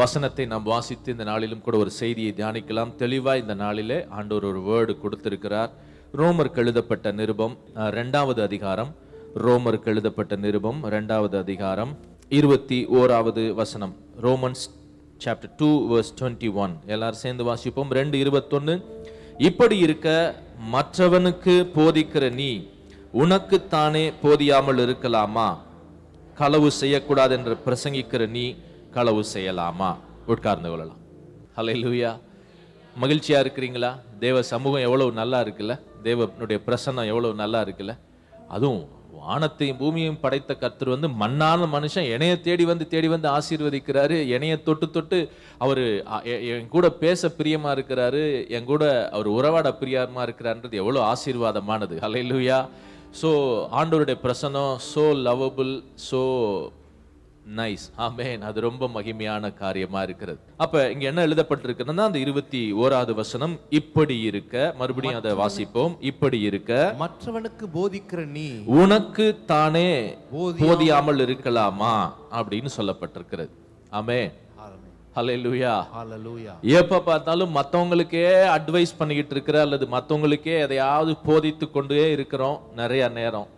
வசனத்தை நாம் வாசித்து இந்த நாளிலும் கூட ஒரு செய்தியை தியானிக்கலாம் தெளிவாக இந்த நாளிலே ஆண்டோர் ஒரு வேர்டு கொடுத்திருக்கிறார் ரோமர் எழுதப்பட்ட நிருபம் ரெண்டாவது அதிகாரம் ரோமர் எழுதப்பட்ட நிருபம் ரெண்டாவது அதிகாரம் இருபத்தி ஓராவது வசனம் Romans chapter two verse twenty one எல்லாரும் சேர்ந்து வாசிப்போம் ரெண்டு இருபத்தொன்னு இப்படி இருக்க மற்றவனுக்கு போதிக்கிற நீ உனக்குத்தானே போதியாமல் இருக்கலாமா களவு செய்யக்கூடாது என்று பிரசங்கிக்கிற நீ களவு செய்யலாமா உட்கார்ந்து கொள்ளலாம் ஹலை லூயா மகிழ்ச்சியாக இருக்கிறீங்களா தேவ சமூகம் எவ்வளோ நல்லா இருக்குல்ல தேவனுடைய பிரசன்னம் எவ்வளோ நல்லா இருக்குல்ல அதுவும் வானத்தையும் பூமியையும் படைத்த கர்த்தர் வந்து மண்ணான மனுஷன் இணைய தேடி வந்து தேடி வந்து ஆசீர்வதிக்கிறாரு இணைய தொட்டு தொட்டு அவர் என் கூட பேச பிரியமாக இருக்கிறாரு என் கூட அவர் உறவாட பிரியமாக இருக்கிறார்ன்றது எவ்வளோ ஆசீர்வாதமானது லூயா ஸோ ஆண்டோருடைய பிரசனம் ஸோ லவபுள் ஸோ நைஸ் ஆமேன் அது ரொம்ப மகிமையான காரியமா இருக்கிறது அப்ப இங்க என்ன எழுதப்பட்டிருக்கிறதுனா அந்த இருபத்தி ஓராவது வசனம் இப்படி இருக்க மறுபடியும் அதை வாசிப்போம் இப்படி இருக்க மற்றவனுக்கு போதிக்கிற நீ உனக்கு தானே போதியாமல் இருக்கலாமா அப்படின்னு சொல்லப்பட்டிருக்கிறது ஆமே எப்ப பார்த்தாலும் மத்தவங்களுக்கே அட்வைஸ் பண்ணிக்கிட்டு இருக்கிற அல்லது மத்தவங்களுக்கே எதையாவது போதித்து கொண்டே இருக்கிறோம் நிறைய நேரம்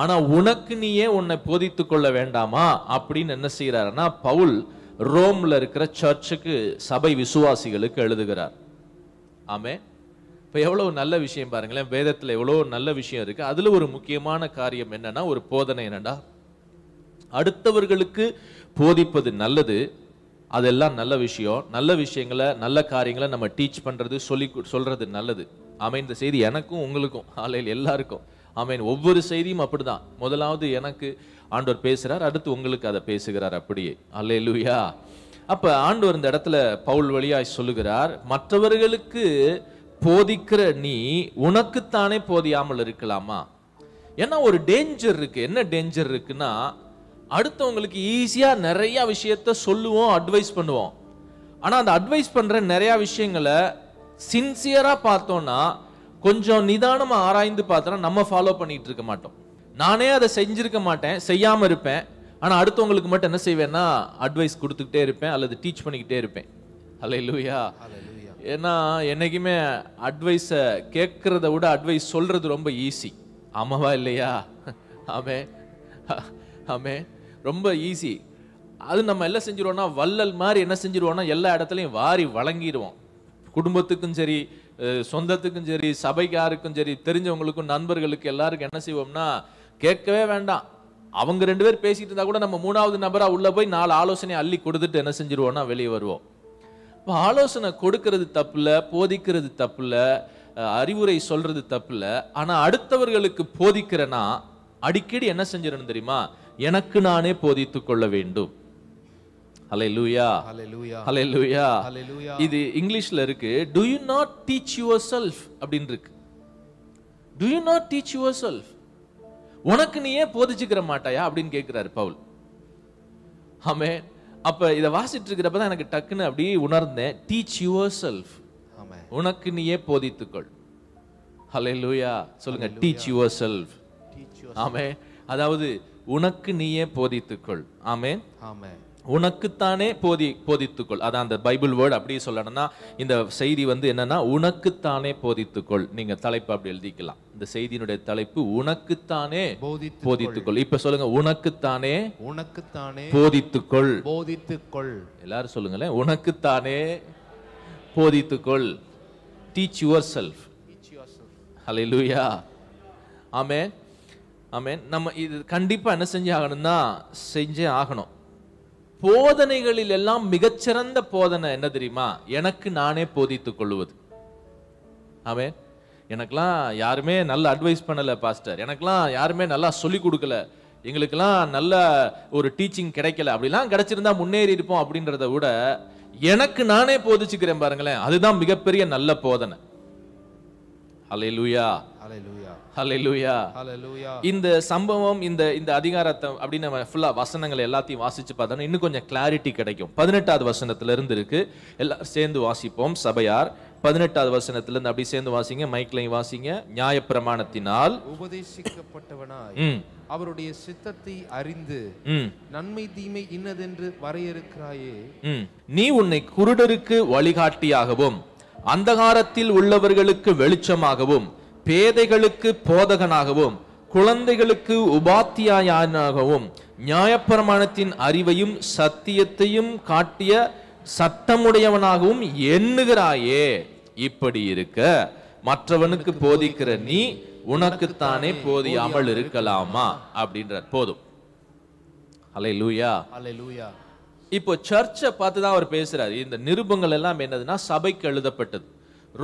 ஆனால் உனக்கு நீயே உன்னை போதித்து கொள்ள வேண்டாமா அப்படின்னு என்ன செய்யறாருன்னா பவுல் ரோமில் இருக்கிற சர்ச்சுக்கு சபை விசுவாசிகளுக்கு எழுதுகிறார் ஆமே இப்போ எவ்வளோ நல்ல விஷயம் பாருங்களேன் வேதத்தில் எவ்வளோ நல்ல விஷயம் இருக்குது அதில் ஒரு முக்கியமான காரியம் என்னன்னா ஒரு போதனை என்னடா அடுத்தவர்களுக்கு போதிப்பது நல்லது அதெல்லாம் நல்ல விஷயம் நல்ல விஷயங்களை நல்ல காரியங்களை நம்ம டீச் பண்ணுறது சொல்லி சொல்கிறது நல்லது அமைந்த செய்தி எனக்கும் உங்களுக்கும் ஆலையில் எல்லாருக்கும் ஆமேன் ஒவ்வொரு செய்தியும் அப்படிதான் முதலாவது எனக்கு ஆண்டவர் பேசுகிறார் அடுத்து உங்களுக்கு அதை பேசுகிறார் அப்படியே அல்லே லூயா அப்போ ஆண்டவர் இந்த இடத்துல பவுல் வழியாய் சொல்லுகிறார் மற்றவர்களுக்கு போதிக்கிற நீ உனக்குத்தானே போதியாமல் இருக்கலாமா ஏன்னா ஒரு டேஞ்சர் இருக்கு என்ன டேஞ்சர் இருக்குன்னா அடுத்தவங்களுக்கு ஈஸியாக நிறையா விஷயத்த சொல்லுவோம் அட்வைஸ் பண்ணுவோம் ஆனால் அந்த அட்வைஸ் பண்ணுற நிறையா விஷயங்களை சின்சியராக பார்த்தோன்னா கொஞ்சம் நிதானமாக ஆராய்ந்து பார்த்தோம்னா நம்ம ஃபாலோ பண்ணிகிட்டு இருக்க மாட்டோம் நானே அதை செஞ்சுருக்க மாட்டேன் செய்யாமல் இருப்பேன் ஆனால் அடுத்தவங்களுக்கு மட்டும் என்ன செய்வேன்னா அட்வைஸ் கொடுத்துக்கிட்டே இருப்பேன் அல்லது டீச் பண்ணிக்கிட்டே இருப்பேன் அல்ல இல்லையா ஏன்னா என்றைக்குமே அட்வைஸை கேட்குறத விட அட்வைஸ் சொல்கிறது ரொம்ப ஈஸி ஆமாவா இல்லையா ஆமே ஆமே ரொம்ப ஈஸி அது நம்ம எல்லாம் செஞ்சிருவோம்னா வள்ளல் மாதிரி என்ன செஞ்சிருவோம்னா எல்லா இடத்துலையும் வாரி வழங்கிடுவோம் குடும்பத்துக்கும் சரி சொந்தத்துக்கும் சரி சபைக்காருக்கும் சரி தெரிஞ்சவங்களுக்கும் நண்பர்களுக்கு எல்லாருக்கும் என்ன செய்வோம்னா கேட்கவே வேண்டாம் அவங்க ரெண்டு பேர் பேசிகிட்டு இருந்தால் கூட நம்ம மூணாவது நபராக உள்ளே போய் நாலு ஆலோசனை அள்ளி கொடுத்துட்டு என்ன செஞ்சிருவோம்னா வெளியே வருவோம் இப்போ ஆலோசனை கொடுக்கறது தப்பில்ல போதிக்கிறது தப்பில்ல அறிவுரை சொல்கிறது தப்பில்ல ஆனால் அடுத்தவர்களுக்கு போதிக்கிறேன்னா அடிக்கடி என்ன செஞ்சிடணும் தெரியுமா எனக்கு நானே போதித்து கொள்ள வேண்டும் ஹலே லூயா ஹலே லூயா இது இருக்கு do you not teach yourself அப்படின்னு இருக்கு do you not teach yourself உனக்கு நீ ஏன் போதிச்சுக்கிற மாட்டாயா அப்படின்னு கேட்கிறாரு பவுல் ஆமே இதை வாசிட்டு இருக்கிறப்ப தான் எனக்கு டக்குன்னு அப்படியே உணர்ந்தேன் டீச் யுவர் செல்ஃப் உனக்கு நீயே போதித்துக்கொள் ஹலே லூயா சொல்லுங்க டீச் யுவர் செல்ஃப் ஆமே அதாவது உனக்கு நீயே போதித்துக்கொள் ஆமே ஆமே உனக்குத்தானே போதி போதித்துக்கொள் அதான் அந்த பைபிள் வேர்டு அப்படியே சொல்லணும்னா இந்த செய்தி வந்து என்னன்னா உனக்குத்தானே போதித்துக்கொள் நீங்க தலைப்பு அப்படி எழுதிக்கலாம் இந்த செய்தியினுடைய தலைப்பு உனக்குத்தானே போதித்துக்கொள் இப்ப சொல்லுங்க உனக்குத்தானே உனக்குத்தானே போதித்துக்கொள் போதித்துக்கொள் எல்லாரும் சொல்லுங்களேன் உனக்குத்தானே போதித்துக்கொள் teach yourself hallelujah ஆமே ஆமே நம்ம இது கண்டிப்பாக என்ன செஞ்சே ஆகணும்னா செஞ்சே ஆகணும் போதனைகளில் எல்லாம் மிகச்சிறந்த போதனை என்ன தெரியுமா எனக்கு நானே போதித்துக் கொள்வது ஆமே எனக்கெல்லாம் யாருமே நல்ல அட்வைஸ் பண்ணலை பாஸ்டர் எனக்கெல்லாம் யாருமே நல்லா சொல்லி கொடுக்கல எங்களுக்கெல்லாம் நல்ல ஒரு டீச்சிங் கிடைக்கல அப்படிலாம் கிடைச்சிருந்தா முன்னேறி இருப்போம் அப்படின்றத விட எனக்கு நானே போதிச்சுக்கிறேன் பாருங்களேன் அதுதான் மிகப்பெரிய நல்ல போதனை ஹலெலுயா ஹலெலுயா ஹலெலுயா இந்த சம்பவம் இந்த இந்த அதிகாரத்தை அப்படி நம்ம ஃபுல்லா வசனங்கள் எல்லாத்தையும் வாசிச்சு பார்த்தோம்னா இன்னும் கொஞ்சம் கிளாரிட்டி கிடைக்கும் பதினெட்டாவது வசனத்துல இருந்து இருக்கு எல்லாம் சேர்ந்து வாசிப்போம் சபையார் பதினெட்டாவது வசனத்துல இருந்து அப்படி சேர்ந்து வாசிங்க மைக்லையும் வாசிங்க நியாய நியாயப்பிரமாணத்தினால் உபதேசிக்கப்பட்டவனாய் அவருடைய சித்தத்தை அறிந்து நன்மை தீமை இன்னதென்று வரையறுக்கிறாயே நீ உன்னை குருடருக்கு வழிகாட்டியாகவும் அந்தகாரத்தில் உள்ளவர்களுக்கு வெளிச்சமாகவும் பேதைகளுக்கு போதகனாகவும் குழந்தைகளுக்கு உபாத்தியாயனாகவும் நியாயப்பிரமாணத்தின் அறிவையும் சத்தியத்தையும் காட்டிய சட்டமுடையவனாகவும் எண்ணுகிறாயே இப்படி இருக்க மற்றவனுக்கு போதிக்கிற நீ உனக்குத்தானே போதியாமல் இருக்கலாமா அப்படின்ற போதும் அலை லூயா அலை லூயா இப்போ சர்ச்சை பார்த்து தான் அவர் பேசுறாரு இந்த நிருபங்கள் எல்லாம் என்னதுன்னா சபைக்கு எழுதப்பட்டது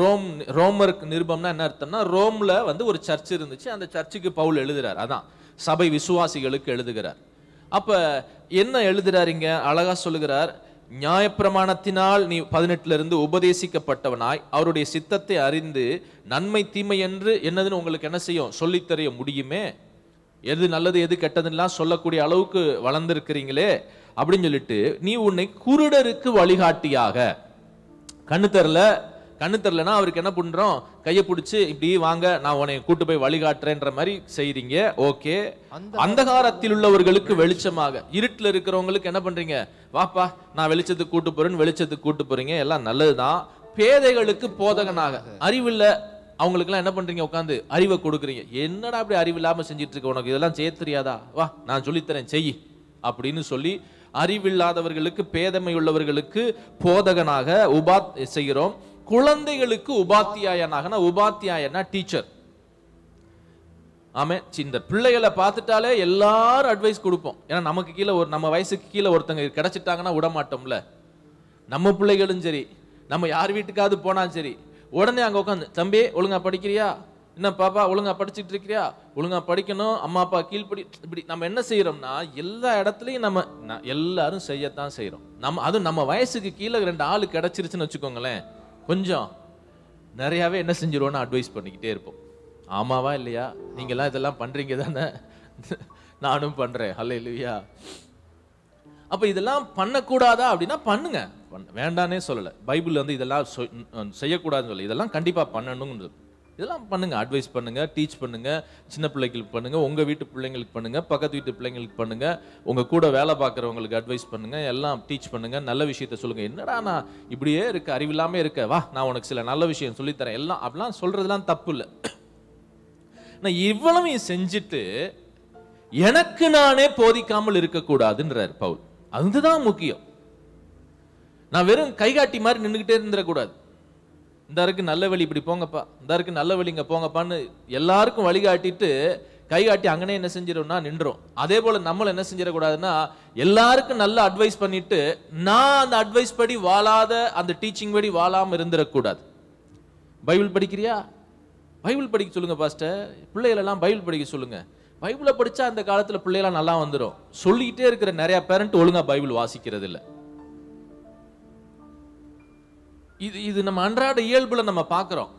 ரோம் ரோமருக்கு நிருபம்னா என்ன அர்த்தம்னா ரோம்ல வந்து ஒரு சர்ச் இருந்துச்சு அந்த சர்ச்சுக்கு பவுல் எழுதுறாரு அதான் சபை விசுவாசிகளுக்கு எழுதுகிறார் அப்ப என்ன எழுதுறார் இங்க அழகா சொல்லுகிறார் நியாயப்பிரமாணத்தினால் நீ பதினெட்டுல இருந்து உபதேசிக்கப்பட்டவனாய் அவருடைய சித்தத்தை அறிந்து நன்மை தீமை என்று என்னதுன்னு உங்களுக்கு என்ன செய்யும் சொல்லித்தரைய முடியுமே எது நல்லது எது கெட்டதுன்னா சொல்லக்கூடிய அளவுக்கு வளர்ந்துருக்கிறீங்களே அப்படின்னு சொல்லிட்டு நீ உன்னை குருடருக்கு வழிகாட்டியாக கண்ணு தெரில கண்ணு தெரிலனா அவருக்கு என்ன பண்றோம் கையை பிடிச்சி இப்படி வாங்க நான் உன்னை கூட்டு போய் வழிகாட்டுறேன்ற மாதிரி செய்யறீங்க ஓகே அந்தகாரத்தில் உள்ளவர்களுக்கு வெளிச்சமாக இருட்டில் இருக்கிறவங்களுக்கு என்ன பண்றீங்க வாப்பா நான் வெளிச்சத்துக்கு கூட்டு போறேன்னு வெளிச்சத்துக்கு கூட்டு போறீங்க எல்லாம் நல்லதுதான் பேதைகளுக்கு போதகனாக அவங்களுக்கு அவங்களுக்குலாம் என்ன பண்றீங்க உட்காந்து அறிவை கொடுக்குறீங்க என்னடா அப்படி அறிவு இல்லாமல் செஞ்சிட்டு இருக்க உனக்கு இதெல்லாம் செய்ய தெரியாதா வா நான் சொல்லித்தரேன் செய் அப்படின்னு சொல்லி அறிவில்லாதவர்களுக்கு பேதமையுள்ளவர்களுக்கு போதகனாக உபாத் செய்கிறோம் குழந்தைகளுக்கு உபாத்தியாயனாகனா உபாத்தியாயனா டீச்சர் ஆமே இந்த பிள்ளைகளை பார்த்துட்டாலே எல்லாரும் அட்வைஸ் கொடுப்போம் ஏன்னா நமக்கு கீழே ஒரு நம்ம வயசுக்கு கீழே ஒருத்தங்க கிடைச்சிட்டாங்கன்னா விடமாட்டோம்ல நம்ம பிள்ளைகளும் சரி நம்ம யார் வீட்டுக்காவது போனாலும் சரி உடனே அங்கே உட்காந்து தம்பி ஒழுங்கா படிக்கிறியா என்ன பாப்பா ஒழுங்காக படிச்சுட்டு இருக்கிறியா ஒழுங்காக படிக்கணும் அம்மா அப்பா கீழ்ப்படி இப்படி நம்ம என்ன செய்கிறோம்னா எல்லா இடத்துலையும் நம்ம எல்லாரும் செய்யத்தான் செய்கிறோம் நம்ம அதுவும் நம்ம வயசுக்கு கீழே ரெண்டு ஆள் கிடச்சிருச்சுன்னு வச்சுக்கோங்களேன் கொஞ்சம் நிறையாவே என்ன செஞ்சிருவோன்னு அட்வைஸ் பண்ணிக்கிட்டே இருப்போம் ஆமாவா இல்லையா நீங்கள்லாம் இதெல்லாம் பண்ணுறீங்க தானே நானும் பண்ணுறேன் அல்ல இல்லையா அப்போ இதெல்லாம் பண்ணக்கூடாதா அப்படின்னா பண்ணுங்க வேண்டானே சொல்லலை பைபிள் வந்து இதெல்லாம் செய்யக்கூடாதுன்னு சொல்லி இதெல்லாம் கண்டிப்பாக பண்ணணும்னு இதெல்லாம் பண்ணுங்கள் அட்வைஸ் பண்ணுங்கள் டீச் பண்ணுங்கள் சின்ன பிள்ளைகளுக்கு பண்ணுங்கள் உங்கள் வீட்டு பிள்ளைங்களுக்கு பண்ணுங்கள் பக்கத்து வீட்டு பிள்ளைங்களுக்கு பண்ணுங்கள் உங்கள் கூட வேலை பார்க்குறவங்களுக்கு அட்வைஸ் பண்ணுங்கள் எல்லாம் டீச் பண்ணுங்கள் நல்ல விஷயத்த சொல்லுங்கள் என்னடா நான் இப்படியே இருக்க அறிவில்லாமல் இருக்க வா நான் உனக்கு சில நல்ல விஷயம் சொல்லித்தரேன் எல்லாம் அப்படிலாம் சொல்கிறதுலாம் தப்பு இல்லை நான் இவ்வளவையும் செஞ்சுட்டு எனக்கு நானே போதிக்காமல் இருக்கக்கூடாதுன்றார் பவுல் அதுதான் முக்கியம் நான் வெறும் கைகாட்டி மாதிரி நின்றுக்கிட்டே இருந்துடக்கூடாது இந்த இருக்குது நல்ல வழி இப்படி போங்கப்பா இந்த இருக்குது நல்ல வழி இங்கே போங்கப்பான்னு எல்லாருக்கும் வழிகாட்டிட்டு கை காட்டி அங்கனே என்ன செஞ்சிடும்னா நின்றோம் அதே போல் நம்மளை என்ன செஞ்சிடக்கூடாதுன்னா எல்லாருக்கும் நல்ல அட்வைஸ் பண்ணிட்டு நான் அந்த அட்வைஸ் படி வாழாத அந்த டீச்சிங் படி வாழாமல் இருந்துடக்கூடாது பைபிள் படிக்கிறியா பைபிள் படிக்க சொல்லுங்கள் பாஸ்டர் பிள்ளைகளெல்லாம் பைபிள் படிக்க சொல்லுங்கள் பைபிளை படித்தா அந்த காலத்தில் பிள்ளைகளாம் நல்லா வந்துடும் சொல்லிக்கிட்டே இருக்கிற நிறையா பேரண்ட் ஒழுங்காக பைபிள் வாசிக்கிறது இல்லை இது இது நம்ம அன்றாட இயல்பில் நம்ம பார்க்குறோம்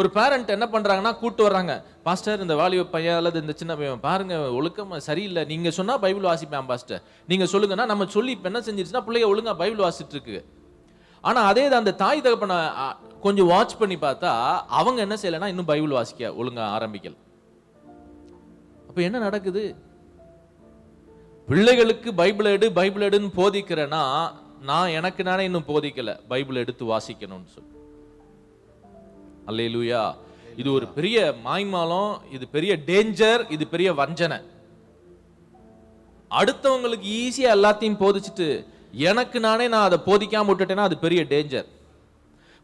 ஒரு பேரண்ட் என்ன பண்ணுறாங்கன்னா கூட்டு வர்றாங்க பாஸ்டர் இந்த வாலிப பையன் அல்லது இந்த சின்ன பையன் பாருங்கள் ஒழுக்கம் சரியில்லை நீங்கள் சொன்னால் பைபிள் வாசிப்பேன் பாஸ்டர் நீங்கள் சொல்லுங்கன்னா நம்ம சொல்லி இப்போ என்ன செஞ்சிருச்சுன்னா பிள்ளைய ஒழுங்காக பைபிள் வாசிட்டு இருக்கு ஆனால் அதே அந்த தாய் தகப்பனை கொஞ்சம் வாட்ச் பண்ணி பார்த்தா அவங்க என்ன செய்யலைன்னா இன்னும் பைபிள் வாசிக்க ஒழுங்காக ஆரம்பிக்கல அப்போ என்ன நடக்குது பிள்ளைகளுக்கு பைபிள் எடு பைபிள் எடுன்னு போதிக்கிறேன்னா நான் எனக்கு நானே இன்னும் போதிக்கலை பைபிள் எடுத்து வாசிக்கணும்னு சொல்லி அல்லே லூயா இது ஒரு பெரிய மாய்மாலம் இது பெரிய டேஞ்சர் இது பெரிய வஞ்சனை அடுத்தவங்களுக்கு ஈஸியாக எல்லாத்தையும் போதிச்சுட்டு எனக்கு நானே நான் அதை போதிக்காம விட்டுட்டேன்னா அது பெரிய டேஞ்சர்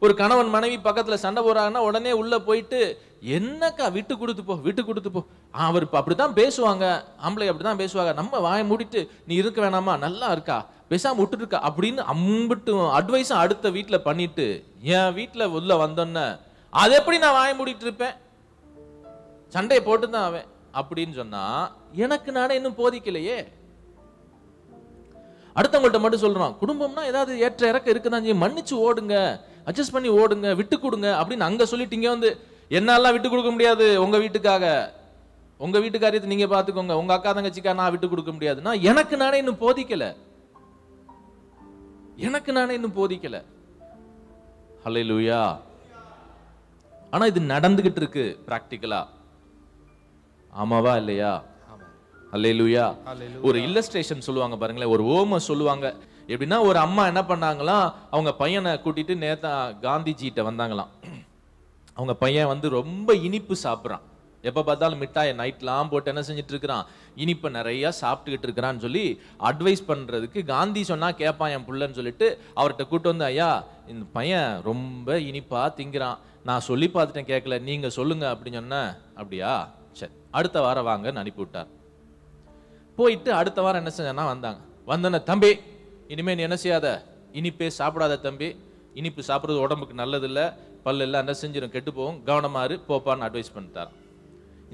ஒரு கணவன் மனைவி பக்கத்துல சண்டை போடுறாங்கன்னா உடனே உள்ளே போயிட்டு என்னக்கா விட்டு கொடுத்து போ விட்டு கொடுத்து போ அவர் இப்போ பேசுவாங்க ஆம்பளை அப்படிதான் பேசுவாங்க நம்ம வாய மூடிட்டு நீ இருக்க வேணாமா நல்லா இருக்கா பேசாமல் விட்டுருக்க அப்படின்னு அம்பிட்டு அட்வைஸும் அடுத்த வீட்டில் பண்ணிட்டு என் வீட்டில் உள்ள வந்தோன்னே அது எப்படி நான் வாய மூடிட்டு இருப்பேன் சண்டையை போட்டு தான் அவன் அப்படின்னு சொன்னா எனக்கு நானே இன்னும் போதிக்கலையே அடுத்தவங்கள்ட்ட மட்டும் சொல்றான் குடும்பம்னா ஏதாவது ஏற்ற இறக்க இருக்குதான் செய்ய மன்னிச்சு ஓடுங்க அட்ஜஸ்ட் பண்ணி ஓடுங்க விட்டு கொடுங்க அப்படின்னு அங்க சொல்லிட்டீங்க வந்து என்னெல்லாம் விட்டு கொடுக்க முடியாது உங்க வீட்டுக்காக உங்க வீட்டுக்காரியத்தை நீங்க பாத்துக்கோங்க உங்க அக்கா தங்கச்சிக்கா நான் விட்டு கொடுக்க முடியாதுன்னா எனக்கு நானே இன்னும் போதிக்கலை எனக்கு நானே இன்னும் போதிக்கல ஹலை லூயா ஆனா இது நடந்துகிட்டு இருக்கு பிராக்டிக்கலா ஆமாவா இல்லையா லூயா ஒரு இல்லஸ்ட்ரேஷன் சொல்லுவாங்க பாருங்களேன் ஒரு ஓம சொல்லுவாங்க எப்படின்னா ஒரு அம்மா என்ன பண்ணாங்களாம் அவங்க பையனை கூட்டிட்டு நேத்தா காந்திஜிகிட்ட வந்தாங்களாம் அவங்க பையன் வந்து ரொம்ப இனிப்பு சாப்பிட்றான் எப்போ பார்த்தாலும் மிட்டாயை நைட்லாம் போட்டு என்ன செஞ்சுட்டு இருக்கிறான் இனிப்பை நிறையா சாப்பிட்டுக்கிட்டு இருக்கிறான்னு சொல்லி அட்வைஸ் பண்ணுறதுக்கு காந்தி சொன்னால் கேட்பான் என் புள்ளன்னு சொல்லிட்டு அவர்கிட்ட கூப்பிட்டு வந்து ஐயா இந்த பையன் ரொம்ப இனிப்பாக திங்கிறான் நான் சொல்லி பார்த்துட்டேன் கேட்கல நீங்கள் சொல்லுங்கள் அப்படின்னு சொன்னேன் அப்படியா சரி அடுத்த வாரம் வாங்கன்னு அனுப்பிவிட்டார் போயிட்டு அடுத்த வாரம் என்ன செஞ்சேன்னா வந்தாங்க வந்தோன்னே தம்பி இனிமேல் நீ என்ன செய்யாத இனிப்பே சாப்பிடாத தம்பி இனிப்பு சாப்பிட்றது உடம்புக்கு நல்லதில்லை பல்லு என்ன செஞ்சிடும் கெட்டு போகும் கவனமாறு போப்பான்னு அட்வைஸ் பண்ணிட்டார்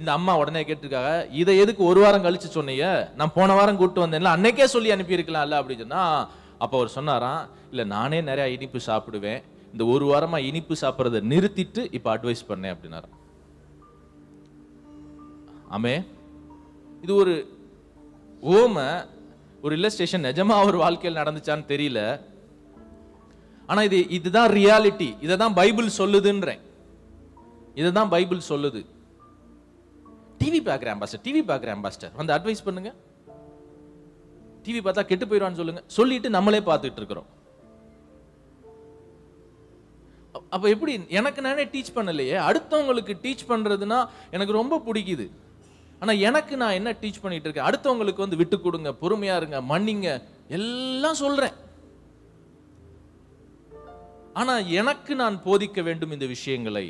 இந்த அம்மா உடனே கேட்டிருக்காங்க இதை எதுக்கு ஒரு வாரம் கழிச்சு சொன்னீங்க நான் போன வாரம் கூப்பிட்டு வந்தேன்ல அன்னைக்கே சொல்லி அனுப்பியிருக்கலாம்ல அப்படின்னு சொன்னால் அப்போ அவர் சொன்னாராம் இல்லை நானே நிறையா இனிப்பு சாப்பிடுவேன் இந்த ஒரு வாரமாக இனிப்பு சாப்பிட்றத நிறுத்திட்டு இப்போ அட்வைஸ் பண்ணேன் அப்படின்னாரா ஆமே இது ஒரு ஓமை ஒரு ஸ்டேஷன் நிஜமாக ஒரு வாழ்க்கையில் நடந்துச்சான்னு தெரியல ஆனால் இது இதுதான் ரியாலிட்டி இதை தான் பைபிள் சொல்லுதுன்றேன் இதை தான் பைபிள் சொல்லுது டிவி பார்க்குற அம்பாஸ்டர் டிவி பார்க்குற அம்பாஸ்டர் வந்து அட்வைஸ் பண்ணுங்க டிவி பார்த்தா கெட்டு போயிடுவான்னு சொல்லுங்க சொல்லிட்டு நம்மளே பார்த்துட்டு இருக்கிறோம் அப்போ எப்படி எனக்கு நானே டீச் பண்ணலையே அடுத்தவங்களுக்கு டீச் பண்ணுறதுனா எனக்கு ரொம்ப பிடிக்குது ஆனால் எனக்கு நான் என்ன டீச் பண்ணிட்டு இருக்கேன் அடுத்தவங்களுக்கு வந்து விட்டு கொடுங்க பொறுமையாக இருங்க மன்னிங்க எல்லாம் சொல்கிறேன் ஆனால் எனக்கு நான் போதிக்க வேண்டும் இந்த விஷயங்களை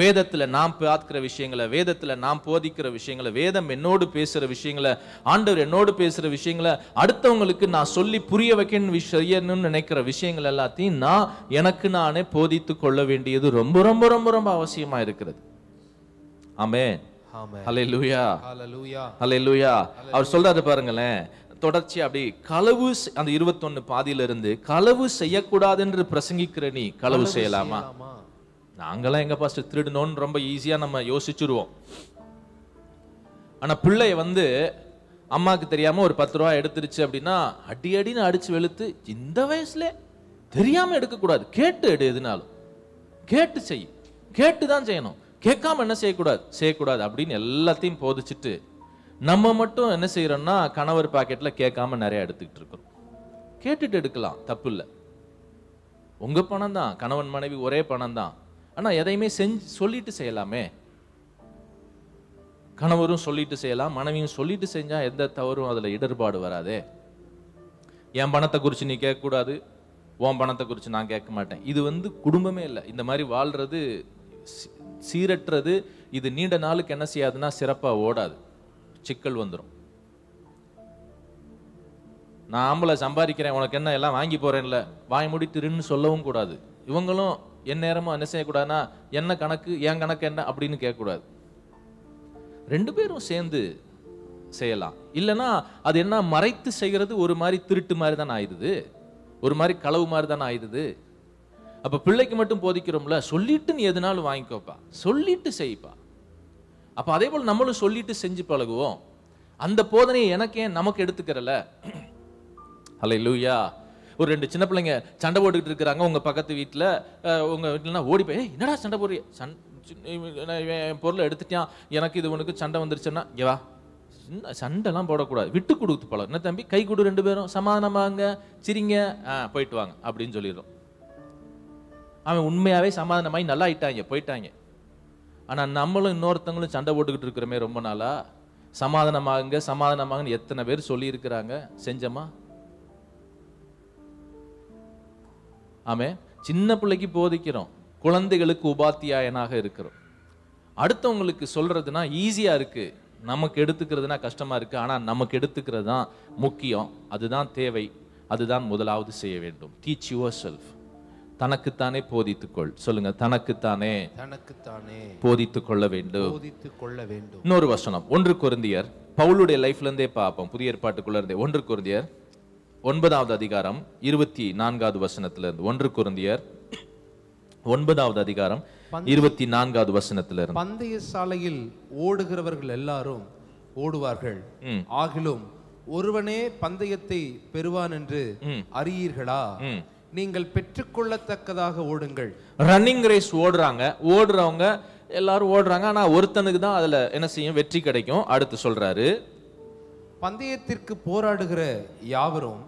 வேதத்தில் நாம் பார்க்கிற விஷயங்களை வேதத்தில் நாம் போதிக்கிற விஷயங்களை வேதம் என்னோடு பேசுகிற விஷயங்களை ஆண்டவர் என்னோடு பேசுகிற விஷயங்களை அடுத்தவங்களுக்கு நான் சொல்லி புரிய வைக்கணும் செய்யணும்னு நினைக்கிற விஷயங்கள் எல்லாத்தையும் நான் எனக்கு நானே போதித்து கொள்ள வேண்டியது ரொம்ப ரொம்ப ரொம்ப ரொம்ப அவசியமாக இருக்கிறது ஆமே ஹலெலுயா ஹலெலுயா அவர் சொல்றாரு பாருங்களேன் தொடர்ச்சி அப்படி களவு அந்த இருபத்தொன்னு பாதியிலிருந்து களவு செய்யக்கூடாது என்று பிரசங்கிக்கிற நீ களவு செய்யலாமா நாங்கெல்லாம் எங்கள் பாஸ்ட் திருடணும்னு ரொம்ப ஈஸியாக நம்ம யோசிச்சுருவோம் ஆனால் பிள்ளைய வந்து அம்மாவுக்கு தெரியாமல் ஒரு பத்து ரூபா எடுத்துருச்சு அப்படின்னா அடி அடின்னு அடித்து வெளுத்து இந்த வயசுல தெரியாமல் எடுக்கக்கூடாது கேட்டு எடு எதுனாலும் கேட்டு செய் கேட்டு தான் செய்யணும் கேட்காம என்ன செய்யக்கூடாது செய்யக்கூடாது அப்படின்னு எல்லாத்தையும் போதிச்சுட்டு நம்ம மட்டும் என்ன செய்யறோம்னா கணவர் பாக்கெட்ல கேட்காம நிறைய எடுத்துக்கிட்டு இருக்கிறோம் கேட்டுட்டு எடுக்கலாம் தப்பு இல்லை உங்க பணம் தான் கணவன் மனைவி ஒரே பணம் தான் ஆனால் எதையுமே செஞ்சு சொல்லிட்டு செய்யலாமே கணவரும் சொல்லிட்டு செய்யலாம் மனைவியும் சொல்லிட்டு செஞ்சால் எந்த தவறும் அதில் இடர்பாடு வராதே என் பணத்தை குறித்து நீ கேட்கக்கூடாது உன் பணத்தை குறித்து நான் கேட்க மாட்டேன் இது வந்து குடும்பமே இல்லை இந்த மாதிரி வாழ்கிறது சீரற்றது இது நீண்ட நாளுக்கு என்ன செய்யாதுன்னா சிறப்பாக ஓடாது சிக்கல் வந்துடும் நான் ஆம்பளை சம்பாதிக்கிறேன் உனக்கு என்ன எல்லாம் வாங்கி போகிறேன்ல வாய் முடி திருன்னு சொல்லவும் கூடாது இவங்களும் என் நேரமும் என்ன செய்யக்கூடாதுன்னா என்ன கணக்கு என் கணக்கு என்ன அப்படின்னு கேட்கக்கூடாது ரெண்டு பேரும் சேர்ந்து செய்யலாம் இல்லைன்னா அது என்ன மறைத்து செய்கிறது ஒரு மாதிரி திருட்டு மாதிரி தான் ஆயிடுது ஒரு மாதிரி களவு மாதிரி தானே ஆயிடுது அப்போ பிள்ளைக்கு மட்டும் போதிக்கிறோம்ல சொல்லிட்டு நீ எதுனாலும் வாங்கிக்கோப்பா சொல்லிட்டு செய்ப்பா அப்போ அதே போல் நம்மளும் சொல்லிட்டு செஞ்சு பழகுவோம் அந்த போதனையை எனக்கே நமக்கு எடுத்துக்கிறல அல்ல லூயா ஒரு ரெண்டு சின்ன பிள்ளைங்க சண்டை போட்டுக்கிட்டு இருக்கிறாங்க உங்கள் பக்கத்து வீட்டில் உங்கள் வீட்டிலனா ஓடி போய் என்னடா சண்டை போடுறிய சண் என் பொருளை எடுத்துட்டான் எனக்கு இது உனக்கு சண்டை வந்துருச்சுன்னா இங்கேவா சண்டைலாம் போடக்கூடாது விட்டு கொடுத்து போல என்ன தம்பி கை கொடு ரெண்டு பேரும் சமாதானமாங்க சிரிங்க போயிட்டு வாங்க அப்படின்னு சொல்லிடுறோம் அவன் உண்மையாகவே சமாதானமாகி நல்லா ஆயிட்டாங்க போயிட்டாங்க ஆனால் நம்மளும் இன்னொருத்தவங்களும் சண்டை போட்டுக்கிட்டு இருக்கிறமே ரொம்ப நாளாக சமாதானமாகுங்க சமாதானமாகுன்னு எத்தனை பேர் சொல்லியிருக்கிறாங்க செஞ்சம்மா ஆமே சின்ன பிள்ளைக்கு போதிக்கிறோம் குழந்தைகளுக்கு உபாத்தியாயனாக இருக்கிறோம் அடுத்தவங்களுக்கு சொல்கிறதுனா ஈஸியாக இருக்குது நமக்கு எடுத்துக்கிறதுனா கஷ்டமாக இருக்குது ஆனால் நமக்கு எடுத்துக்கிறது தான் முக்கியம் அதுதான் தேவை அதுதான் முதலாவது செய்ய வேண்டும் டீச் யுவர் செல்ஃப் தனக்குத்தானே போதித்துக்கொள் சொல்லுங்க தனக்குத்தானே தனக்குத்தானே போதித்துக் கொள்ள வேண்டும் போதித்துக் கொள்ள வேண்டும் இன்னொரு வசனம் ஒன்று குருந்தியர் பவுலுடைய லைஃப்ல இருந்தே பார்ப்போம் புதிய ஏற்பாட்டுக்குள்ள இருந்தே ஒன்று குருந்தியர் ஒன்பதாவது அதிகாரம் இருபத்தி நான்காவது வசனத்திலிருந்து ஒன்று குருந்தியர் ஒன்பதாவது அதிகாரம் இருபத்தி நான்காவது வசனத்திலிருந்து பந்தய சாலையில் ஓடுகிறவர்கள் எல்லாரும் ஓடுவார்கள் ஆகிலும் ஒருவனே பந்தயத்தை பெறுவான் என்று அறியீர்களா நீங்கள் பெற்றுக்கொள்ளத்தக்கதாக ஓடுங்கள் ரன்னிங் ரேஸ் ஓடுறாங்க ஓடுறவங்க எல்லாரும் ஓடுறாங்க ஆனா ஒருத்தனுக்கு தான் அதுல என்ன செய்யும் வெற்றி கிடைக்கும் அடுத்து சொல்றாரு பந்தயத்திற்கு போராடுகிற யாவரும்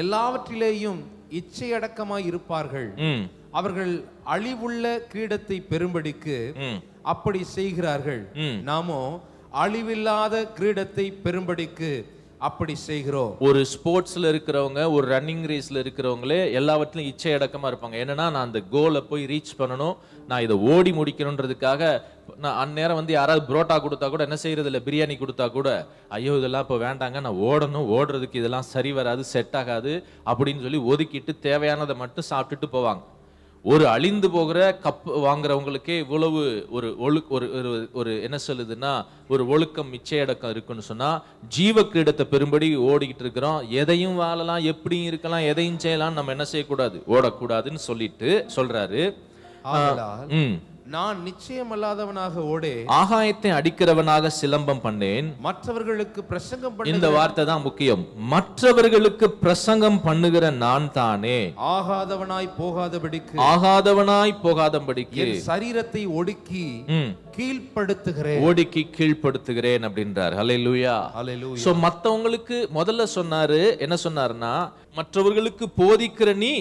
எல்லாவற்றிலேயும் இச்சையடக்கமாய் இருப்பார்கள் அவர்கள் அழிவுள்ள கிரீடத்தை பெரும்படிக்கு அப்படி செய்கிறார்கள் நாமோ அழிவில்லாத கிரீடத்தை பெரும்படிக்கு அப்படி செய்கிறோம் ஒரு ஸ்போர்ட்ஸ்ல இருக்கிறவங்க ஒரு ரன்னிங் ரேஸ்ல இருக்கிறவங்களே எல்லாவற்றிலும் இச்சை அடக்கமா இருப்பாங்க என்னன்னா நான் அந்த கோலை போய் ரீச் பண்ணணும் நான் இதை ஓடி முடிக்கணுன்றதுக்காக நான் அந்நேரம் வந்து யாராவது புரோட்டா கொடுத்தா கூட என்ன செய்யறது இல்லை பிரியாணி கொடுத்தா கூட ஐயோ இதெல்லாம் இப்போ வேண்டாங்க நான் ஓடணும் ஓடுறதுக்கு இதெல்லாம் சரி வராது செட் ஆகாது அப்படின்னு சொல்லி ஒதுக்கிட்டு தேவையானதை மட்டும் சாப்பிட்டுட்டு போவாங்க ஒரு அழிந்து போகிற கப் வாங்குறவங்களுக்கே இவ்வளவு ஒரு ஒழு ஒரு ஒரு என்ன சொல்லுதுன்னா ஒரு ஒழுக்கம் மிச்சையடக்கம் இருக்குன்னு சொன்னால் ஜீவ கிரீடத்தை பெரும்படி ஓடிக்கிட்டு இருக்கிறோம் எதையும் வாழலாம் எப்படியும் இருக்கலாம் எதையும் செய்யலாம் நம்ம என்ன செய்யக்கூடாது ஓடக்கூடாதுன்னு சொல்லிட்டு சொல்றாரு ம் நான் நிச்சயமல்லாதவனாக ஓடே ஆகாயத்தை அடிக்கிறவனாக சிலம்பம் பண்ணேன் மற்றவர்களுக்கு பிரசங்கம் இந்த வார்த்தை தான் முக்கியம் மற்றவர்களுக்கு பிரசங்கம் பண்ணுகிற நான் தானே ஆகாதவனாய் போகாதபடிக்கு ஆகாதவனாய் போகாதபடிக்கு சரீரத்தை ஒடுக்கி கீழ்ப்படுத்துகிறேன் ஒடுக்கி கீழ்ப்படுத்துகிறேன் அப்படின்றார் ஹalleluya ஹalleluya சோ மத்தவங்களுக்கு முதல்ல சொன்னாரு என்ன சொன்னாருன்னா மற்றவர்களுக்கு போதிக்கிற நீ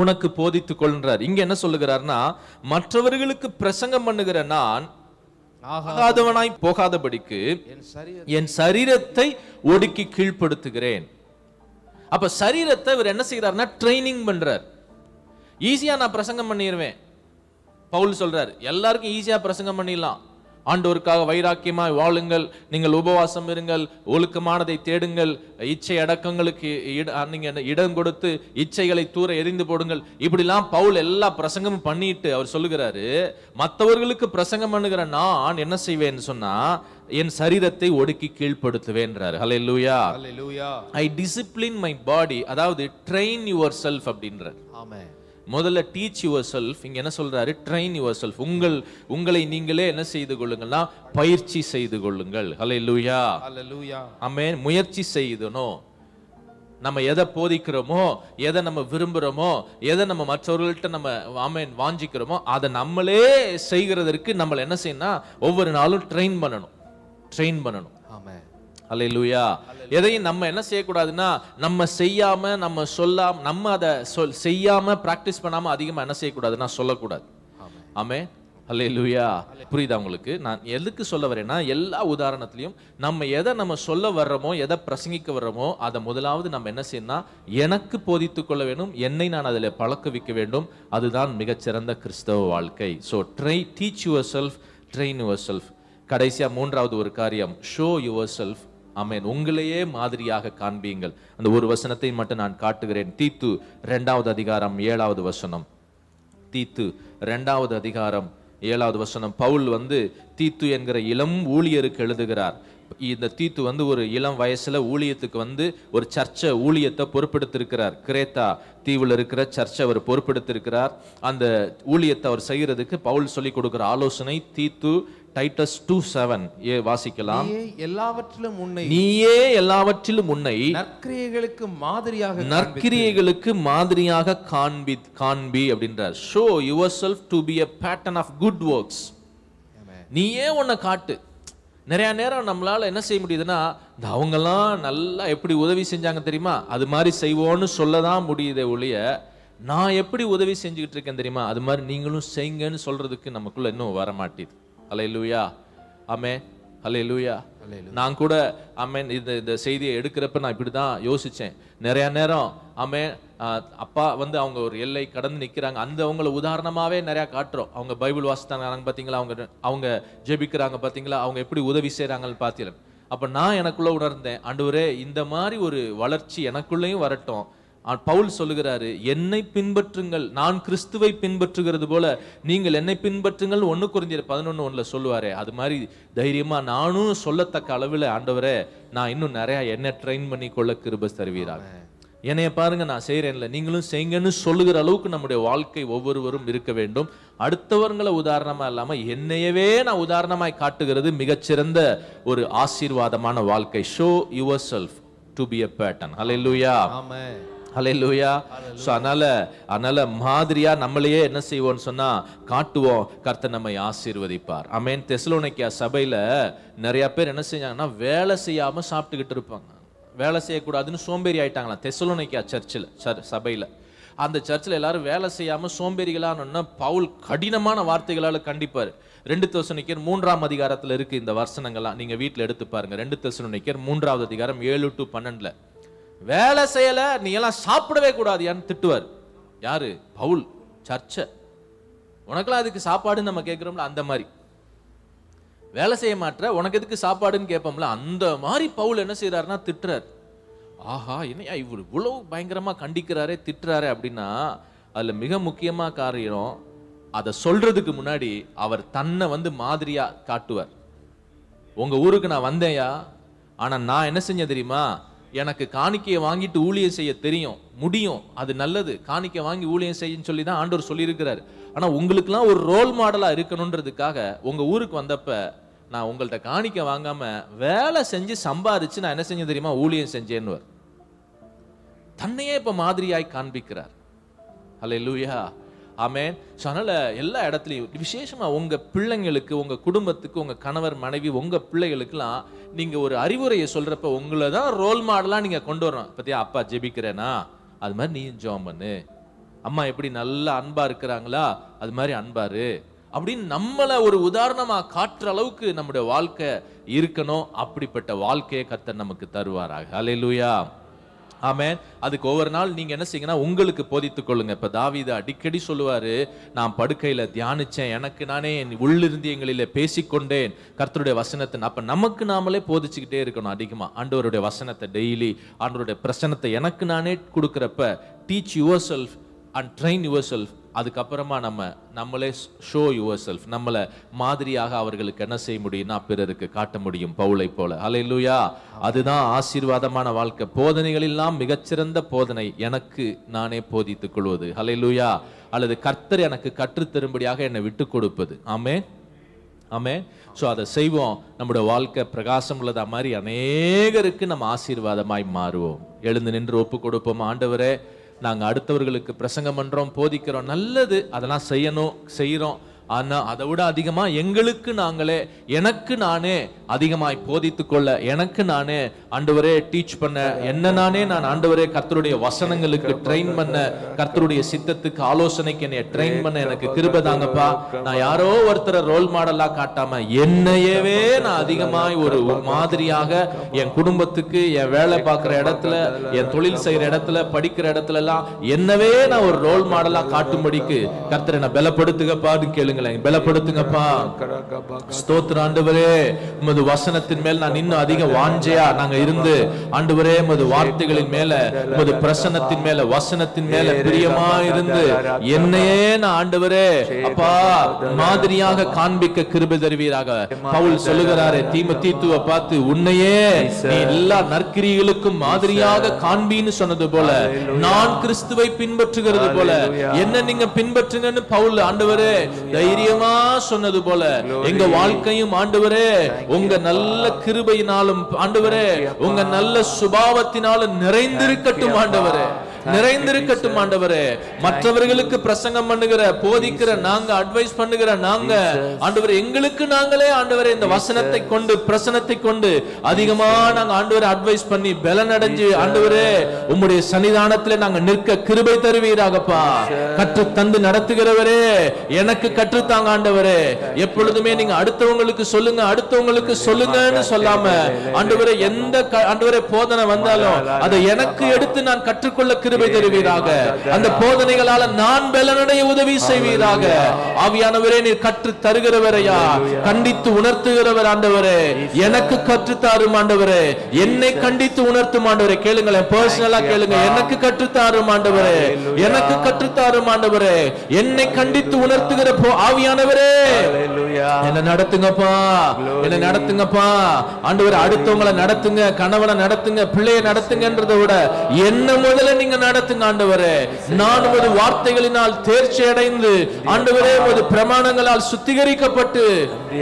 உனக்கு போதித்துக் கொள்கிறார் இங்க என்ன சொல்லுகிறார்னா மற்றவர்களுக்கு பிரசங்கம் பண்ணுகிற நான் ஆகாதவனாய் போகாதபடிக்கு என் சரீரத்தை ஒடுக்கி கீழ்ப்படுத்துகிறேன் அப்ப சரீரத்தை இவர் என்ன செய்கிறார்னா ட்ரைனிங் பண்றார் ஈஸியா நான் பிரசங்கம் பண்ணிடுவேன் பவுல் சொல்றாரு எல்லாருக்கும் ஈஸியா பிரசங்கம் பண்ணிடலாம் ஆண்டோருக்காக வைராக்கியமாய் வாழுங்கள் நீங்கள் உபவாசம் இருங்கள் ஒழுக்கமானதை தேடுங்கள் இச்சை அடக்கங்களுக்கு நீங்கள் இடம் கொடுத்து இச்சைகளை தூர எரிந்து போடுங்கள் இப்படிலாம் பவுல் எல்லா பிரசங்கமும் பண்ணிட்டு அவர் சொல்லுகிறாரு மற்றவர்களுக்கு பிரசங்கம் பண்ணுகிற நான் என்ன செய்வேன்னு சொன்னா என் சரீரத்தை ஒடுக்கி கீழ்ப்படுத்துவேன்றார் ஹலே லூயா லூயா ஐ டிசிப்ளின் மை பாடி அதாவது ட்ரெயின் யுவர் செல்ஃப் அப்படின்றார் ஆமாம் முதல்ல டீச் யுவர் செல்ஃப் இங்கே என்ன சொல்கிறாரு ட்ரெயின் யுவர் செல்ஃப் உங்கள் உங்களை நீங்களே என்ன செய்து கொள்ளுங்கள்னா பயிற்சி செய்து கொள்ளுங்கள் ஹலே லூயா லூயா ஆமே முயற்சி செய்தணும் நம்ம எதை போதிக்கிறோமோ எதை நம்ம விரும்புகிறோமோ எதை நம்ம மற்றவர்கள்ட்ட நம்ம ஆமேன் வாஞ்சிக்கிறோமோ அதை நம்மளே செய்கிறதற்கு நம்மளை என்ன செய்யணும்னா ஒவ்வொரு நாளும் ட்ரெயின் பண்ணணும் ட்ரெயின் பண்ணணும் அலை லூயா எதையும் நம்ம என்ன செய்யக்கூடாதுன்னா நம்ம செய்யாம நம்ம சொல்லாம நம்ம அதை சொல் செய்யாம ப்ராக்டிஸ் பண்ணாம அதிகமாக என்ன செய்யக்கூடாதுன்னா சொல்லக்கூடாது ஆமே அலே புரியுதா உங்களுக்கு நான் எதுக்கு சொல்ல வரேன்னா எல்லா உதாரணத்துலையும் நம்ம எதை நம்ம சொல்ல வர்றோமோ எதை பிரசங்கிக்க வர்றோமோ அதை முதலாவது நம்ம என்ன செய்யணும் எனக்கு போதித்து கொள்ள வேண்டும் என்னை நான் அதில் பழக்க வைக்க வேண்டும் அதுதான் மிகச்சிறந்த கிறிஸ்தவ வாழ்க்கை so try teach yourself train yourself கடைசியாக மூன்றாவது ஒரு காரியம் ஷோ யுவர் செல்ஃப் ஆமேன் உங்களையே மாதிரியாக காண்பியுங்கள் அந்த ஒரு வசனத்தை மட்டும் நான் காட்டுகிறேன் தீத்து ரெண்டாவது அதிகாரம் ஏழாவது வசனம் தீத்து ரெண்டாவது அதிகாரம் ஏழாவது வசனம் பவுல் வந்து தீத்து என்கிற இளம் ஊழியருக்கு எழுதுகிறார் இந்த தீத்து வந்து ஒரு இளம் வயசுல ஊழியத்துக்கு வந்து ஒரு சர்ச்சை ஊழியத்தை பொறுப்பெடுத்திருக்கிறார் கிரேத்தா தீவில் இருக்கிற சர்ச்சை அவர் பொறுப்பெடுத்திருக்கிறார் அந்த ஊழியத்தை அவர் செய்கிறதுக்கு பவுல் சொல்லி கொடுக்குற ஆலோசனை தீத்து டைட்டஸ் டூ செவன் ஏ வாசிக்கலாம் எல்லாவற்றிலும் உன்னை நீயே எல்லாவற்றிலும் உன்னை நற்கிரியைகளுக்கு மாதிரியாக நற்கிரியைகளுக்கு மாதிரியாக காண்பி காண்பி அப்படின்றார் show yourself to be a pattern of good works நீயே உன்னை காட்டு நிறைய நேரம் நம்மளால என்ன செய்ய முடியுதுன்னா அவங்கெல்லாம் நல்லா எப்படி உதவி செஞ்சாங்க தெரியுமா அது மாதிரி செய்வோன்னு சொல்ல தான் முடியுதே ஒழிய நான் எப்படி உதவி செஞ்சுக்கிட்டு இருக்கேன் தெரியுமா அது மாதிரி நீங்களும் செய்ங்கன்னு சொல்றதுக்கு நமக்குள்ள இன்னும் வர மாட்டேது அலையலூயா ஆமே அலையலூயா நான் கூட ஆமேன் இந்த இந்த செய்தியை எடுக்கிறப்ப நான் இப்படி தான் யோசித்தேன் நிறையா நேரம் ஆமே அப்பா வந்து அவங்க ஒரு எல்லை கடந்து நிற்கிறாங்க அந்த அவங்கள உதாரணமாகவே நிறையா காட்டுறோம் அவங்க பைபிள் வாசித்தாங்க பார்த்தீங்களா அவங்க அவங்க ஜெபிக்கிறாங்க பார்த்தீங்களா அவங்க எப்படி உதவி செய்கிறாங்கன்னு பார்த்தீங்களா அப்போ நான் எனக்குள்ளே உணர்ந்தேன் ஆண்டு இந்த மாதிரி ஒரு வளர்ச்சி எனக்குள்ளேயும் வரட்டும் பவுல் சொல்லுகிறாரு என்னை பின்பற்றுங்கள் நான் கிறிஸ்துவை பின்பற்றுகிறது போல நீங்கள் என்னை பின்பற்றுங்கள் ஒன்று குறைஞ்சிரு பதினொன்று ஒன்றில் சொல்லுவாரு அது மாதிரி தைரியமாக நானும் சொல்லத்தக்க அளவில் ஆண்டவரே நான் இன்னும் நிறையா என்ன ட்ரெயின் பண்ணி கொள்ள கிருபஸ் தருவீராக என்னைய பாருங்க நான் செய்கிறேன்ல நீங்களும் செய்யுங்கன்னு சொல்லுகிற அளவுக்கு நம்முடைய வாழ்க்கை ஒவ்வொருவரும் இருக்க வேண்டும் அடுத்தவர்களை உதாரணமாக இல்லாமல் என்னையவே நான் உதாரணமாய் காட்டுகிறது மிகச்சிறந்த ஒரு ஆசீர்வாதமான வாழ்க்கை show yourself to be a pattern hallelujah ஹலே ஸோ அதனால் அதனால் மாதிரியாக நம்மளையே என்ன செய்வோம்னு சொன்னால் காட்டுவோம் கர்த்தர் நம்மை ஆசீர்வதிப்பார் அமேன் தெசலோனைக்கியா சபையில் நிறையா பேர் என்ன செஞ்சாங்கன்னா வேலை செய்யாமல் சாப்பிட்டுக்கிட்டு இருப்பாங்க வேலை செய்யக்கூடாதுன்னு சோம்பேறி ஆயிட்டாங்களாம் தெசலோனைக்கியா சர்ச்சில் சர் சபையில் அந்த சர்ச்சில் எல்லாரும் வேலை செய்யாமல் சோம்பேறிகளானோன்னா பவுல் கடினமான வார்த்தைகளால் கண்டிப்பார் ரெண்டு தோசனிக்கர் மூன்றாம் அதிகாரத்தில் இருக்குது இந்த வர்சனங்கள்லாம் நீங்கள் வீட்டில் எடுத்து பாருங்கள் ரெண்டு தோசனிக்கர் மூன்றாவது அதிகாரம் ஏழு டு பன்னெண்டில் வேலை செய்யலை நீ எல்லாம் சாப்பிடவே கூடாது திட்டுவார் யாரு பவுல் சர்ச்சை உனக்கெல்லாம் அதுக்கு சாப்பாடுன்னு நம்ம கேட்குறோம்ல அந்த மாதிரி வேலை செய்ய மாட்டேற உனக்கு எதுக்கு சாப்பாடுன்னு கேட்போம்ல அந்த மாதிரி பவுல் என்ன செய்கிறாருன்னா திட்டுறாரு ஆஹா என்னையா இவர் இவ்வளோ பயங்கரமாக கண்டிக்கிறாரே திட்டுறாரு அப்படின்னா அதில் மிக முக்கியமாக காரியம் அதை சொல்கிறதுக்கு முன்னாடி அவர் தன்னை வந்து மாதிரியாக காட்டுவார் உங்கள் ஊருக்கு நான் வந்தேயா ஆனால் நான் என்ன செஞ்சேன் தெரியுமா எனக்கு காணிக்கையை வாங்கிட்டு ஊழியம் செய்ய தெரியும் முடியும் அது நல்லது காணிக்கை வாங்கி ஊழியம் செய்யன்னு சொல்லி தான் ஆண்டவர் சொல்லியிருக்கிறாரு ஆனால் உங்களுக்குலாம் ஒரு ரோல் மாடலாக இருக்கணுன்றதுக்காக உங்கள் ஊருக்கு வந்தப்ப நான் உங்கள்கிட்ட காணிக்கை வாங்காமல் வேலை செஞ்சு சம்பாரித்து நான் என்ன செஞ்சேன் தெரியுமா ஊழியம் செஞ்சேன்னுவர் தன்னையே இப்போ மாதிரியாய் காண்பிக்கிறார் அல்ல லூயா ஆமேன் ஸோ அதனால் எல்லா இடத்துலையும் விசேஷமாக உங்கள் பிள்ளைங்களுக்கு உங்கள் குடும்பத்துக்கு உங்கள் கணவர் மனைவி உங்கள் பிள்ளைகளுக்கெல்லாம் நீங்கள் ஒரு அறிவுரையை சொல்கிறப்ப உங்களை தான் ரோல் மாடலாக நீங்கள் கொண்டு வரணும் பற்றியா அப்பா ஜெபிக்கிறேனா அது மாதிரி நீ ஜோம் பண்ணு அம்மா எப்படி நல்லா அன்பாக இருக்கிறாங்களா அது மாதிரி அன்பார் அப்படின்னு நம்மளை ஒரு உதாரணமாக காட்டுற அளவுக்கு நம்முடைய வாழ்க்கை இருக்கணும் அப்படிப்பட்ட வாழ்க்கையை கத்தன் நமக்கு தருவாராக அலையிலுயா ஆமேன் அதுக்கு ஒவ்வொரு நாள் நீங்கள் என்ன செய்யுங்கன்னா உங்களுக்கு போதித்துக் கொள்ளுங்க இப்போ தாவித அடிக்கடி சொல்லுவார் நான் படுக்கையில் தியானிச்சேன் எனக்கு நானே என் எங்களில் பேசிக்கொண்டேன் கர்த்தருடைய வசனத்தை அப்போ நமக்கு நாமளே போதிச்சுக்கிட்டே இருக்கணும் அதிகமாக ஆண்டவருடைய வசனத்தை டெய்லி ஆண்டவருடைய பிரசனத்தை எனக்கு நானே கொடுக்குறப்ப teach yourself and train yourself அதுக்கப்புறமா நம்ம நம்மளே ஷோ யுவர் செல்ஃப் நம்மளை மாதிரியாக அவர்களுக்கு என்ன செய்ய முடியும்னா பிறருக்கு காட்ட முடியும் பவுளை போல அலை அலையிலுயா அதுதான் ஆசீர்வாதமான வாழ்க்கை போதனைகளெல்லாம் மிகச்சிறந்த போதனை எனக்கு நானே போதித்துக் கொள்வது அலை லூயா அல்லது கர்த்தர் எனக்கு கற்றுத்தரும்படியாக என்னை விட்டு கொடுப்பது ஆமே ஆமே ஸோ அதை செய்வோம் நம்முடைய வாழ்க்கை பிரகாசம் உள்ளதா மாதிரி அநேகருக்கு நம்ம ஆசீர்வாதமாய் மாறுவோம் எழுந்து நின்று ஒப்பு கொடுப்போம் ஆண்டவரே நாங்கள் அடுத்தவர்களுக்கு பிரசங்கம் பண்ணுறோம் போதிக்கிறோம் நல்லது அதெல்லாம் செய்யணும் செய்கிறோம் ஆனால் அதை விட அதிகமாக எங்களுக்கு நாங்களே எனக்கு நானே அதிகமாய் போதித்து கொள்ள எனக்கு நானே ஆண்டவரே டீச் பண்ண என்ன நானே நான் ஆண்டவரே கர்த்தருடைய வசனங்களுக்கு ட்ரெயின் பண்ண கர்த்தருடைய சித்தத்துக்கு ஆலோசனைக்கு என்னைய ட்ரெயின் பண்ண எனக்கு கிருப தாங்கப்பா நான் யாரோ ஒருத்தரை ரோல் மாடலாக காட்டாம என்னையவே நான் அதிகமாய் ஒரு மாதிரியாக என் குடும்பத்துக்கு என் வேலை பார்க்குற இடத்துல என் தொழில் செய்கிற இடத்துல படிக்கிற இடத்துல எல்லாம் என்னவே நான் ஒரு ரோல் மாடலாக காட்டும்படிக்கு கர்த்தரை நான் பலப்படுத்துகப்பான்னு கேளுங்க எங்களை பலப்படுத்துங்கப்பா ஸ்தோத்திர ஆண்டவரே உமது வசனத்தின் மேல் நான் இன்னும் அதிக வாஞ்சையா நாங்க இருந்து ஆண்டவரே உமது வார்த்தைகளின் மேல உமது பிரசனத்தின் மேல வசனத்தின் மேல பிரியமா இருந்து என்னையே நான் ஆண்டவரே அப்பா மாதிரியாக காண்பிக்க கிருபை தருவீராக பவுல் சொல்லுகிறாரே தீம தீத்துவ பார்த்து உன்னையே எல்லா நற்கிரிகளுக்கும் மாதிரியாக காண்பின்னு சொன்னது போல நான் கிறிஸ்துவை பின்பற்றுகிறது போல என்ன நீங்க பின்பற்றுங்கன்னு பவுல் ஆண்டவரே தைரியமா சொன்னது போல எங்க வாழ்க்கையும் ஆண்டவரே உங்க நல்ல கிருபையினாலும் ஆண்டவரே உங்க நல்ல சுபாவத்தினாலும் நிறைந்திருக்கட்டும் ஆண்டவரே நிறைந்திருக்கட்டும் ஆண்டவரே மற்றவர்களுக்கு பிரசங்கம் பண்ணுகிற போதிக்கிற நாங்க அட்வைஸ் பண்ணுகிற நாங்க ஆண்டவர் எங்களுக்கு நாங்களே ஆண்டவரே இந்த வசனத்தை கொண்டு பிரசனத்தை கொண்டு அதிகமா நாங்க ஆண்டவரை அட்வைஸ் பண்ணி பலன் அடைஞ்சு ஆண்டவரே உம்முடைய சன்னிதானத்துல நாங்க நிற்க கிருபை தருவீராகப்பா கற்று தந்து நடத்துகிறவரே எனக்கு கற்றுத்தாங்க ஆண்டவரே எப்பொழுதுமே நீங்க அடுத்தவங்களுக்கு சொல்லுங்க அடுத்தவங்களுக்கு சொல்லுங்கன்னு சொல்லாம ஆண்டவரே எந்த ஆண்டவரே போதனை வந்தாலும் அதை எனக்கு எடுத்து நான் கற்றுக்கொள்ள கிருபை தருவீராக அந்த போதனைகளால நான் பலனடைய உதவி செய்வீராக ஆவியானவரே நீர் கற்று தருகிறவரையா கண்டித்து உணர்த்துகிறவர் ஆண்டவரே எனக்கு கற்று தாரும் ஆண்டவரே என்னை கண்டித்து உணர்த்தும் ஆண்டவரே கேளுங்களேன் பர்சனலா கேளுங்க எனக்கு கற்று தாரும் ஆண்டவரே எனக்கு கற்று தாரும் ஆண்டவரே என்னை கண்டித்து உணர்த்துகிற போ ஆவியானவரே என்ன நடத்துங்கப்பா என்ன நடத்துங்கப்பா ஆண்டவரே அடுத்தவங்களை நடத்துங்க கணவனை நடத்துங்க பிள்ளைய நடத்துங்கன்றதை விட என்ன முதல்ல நீங்க நடத்துங்க ஆண்டவரே நான் உமது வார்த்தைகளினால் தேர்ச்சி அடைந்து ஆண்டவரே உமது பிரமாணங்களால் சுத்திகரிக்கப்பட்டு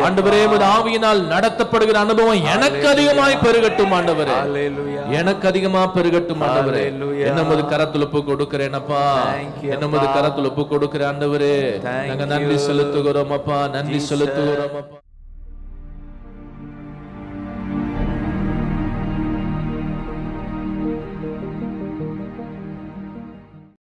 ஆண்டவரே உமது ஆவியினால் நடத்தப்படுகிற அனுபவம் எனக்கு அதிகமாய் பெருகட்டும் ஆண்டவரே எனக்கு அதிகமா பெருகட்டும் ஆண்டவரே என்னமது கரத்துல ஒப்பு கொடுக்கிறேன் என்னமது கரத்துல ஒப்பு கொடுக்கிற ஆண்டவரே நாங்க நன்றி செலுத்துகிறோம் அப்பா நன்றி செலுத்துகிறோம் அப்பா